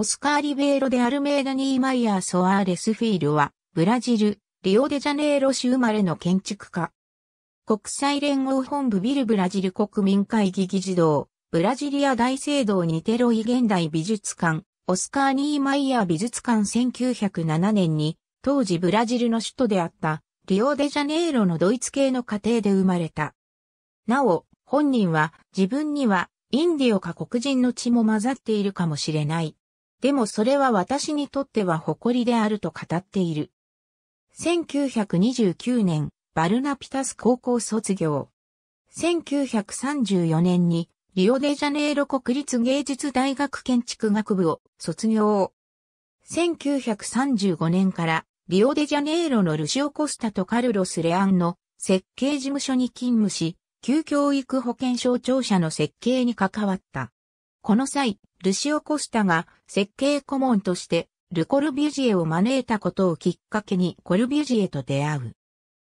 オスカー・リベーロ・でアルメーダニー・マイヤー・ソアーレスフィールは、ブラジル、リオデジャネイロ州生まれの建築家。国際連合本部ビルブラジル国民会議議事堂、ブラジリア大聖堂にテロイ現代美術館、オスカー・ニーマイヤー美術館1907年に、当時ブラジルの首都であった、リオデジャネイロのドイツ系の家庭で生まれた。なお、本人は自分にはインディオか黒人の血も混ざっているかもしれないでもそれは私にとっては誇りであると語っている。1929年、バルナピタス高校卒業。1934年にリオデジャネイロ国立芸術大学建築学部を卒業。1935年からリオデジャネイロのルシオ・コスタとカルロス・レアンの設計事務所に勤務し、旧教育保険省庁舎の設計に関わった。この際、ルシオ・コスタが設計顧問としてルコルビュジエを招いたことをきっかけにコルビュジエと出会う。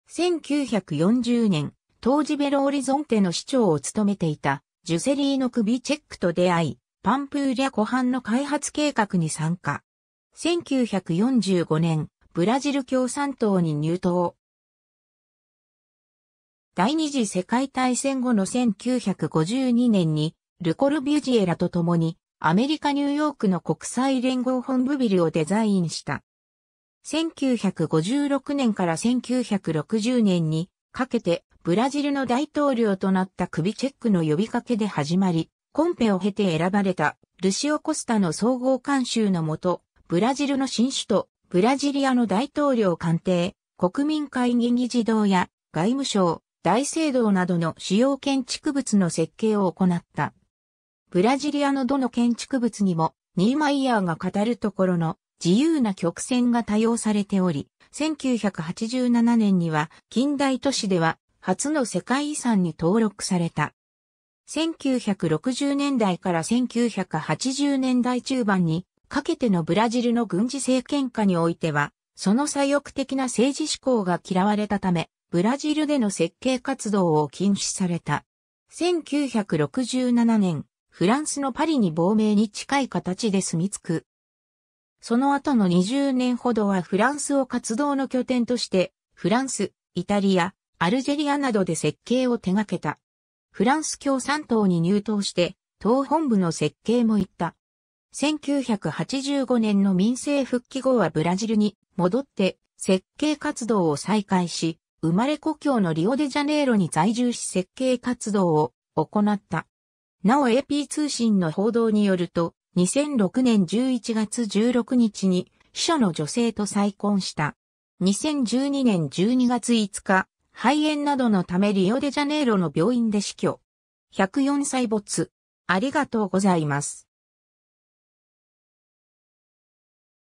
1940年、当時ベロオリゾンテの市長を務めていたジュセリーノ・クビチェックと出会い、パンプーリャ湖畔の開発計画に参加。1945年、ブラジル共産党に入党。第二次世界大戦後の1952年にルコルビュジエラと共に、アメリカ・ニューヨークの国際連合本部ビルをデザインした。1956年から1960年にかけてブラジルの大統領となった首チェックの呼びかけで始まり、コンペを経て選ばれたルシオ・コスタの総合監修のもと、ブラジルの新首都、ブラジリアの大統領官邸、国民会議議事堂や外務省、大聖堂などの主要建築物の設計を行った。ブラジリアのどの建築物にも、ニーマイヤーが語るところの自由な曲線が多用されており、1987年には近代都市では初の世界遺産に登録された。1960年代から1980年代中盤にかけてのブラジルの軍事政権下においては、その左翼的な政治思考が嫌われたため、ブラジルでの設計活動を禁止された。1967年、フランスのパリに亡命に近い形で住み着く。その後の20年ほどはフランスを活動の拠点として、フランス、イタリア、アルジェリアなどで設計を手掛けた。フランス共産党に入党して、党本部の設計も行った。1985年の民政復帰後はブラジルに戻って設計活動を再開し、生まれ故郷のリオデジャネイロに在住し設計活動を行った。なお AP 通信の報道によると、2006年11月16日に秘書の女性と再婚した。2012年12月5日、肺炎などのためリオデジャネイロの病院で死去。104歳没。ありがとうございます。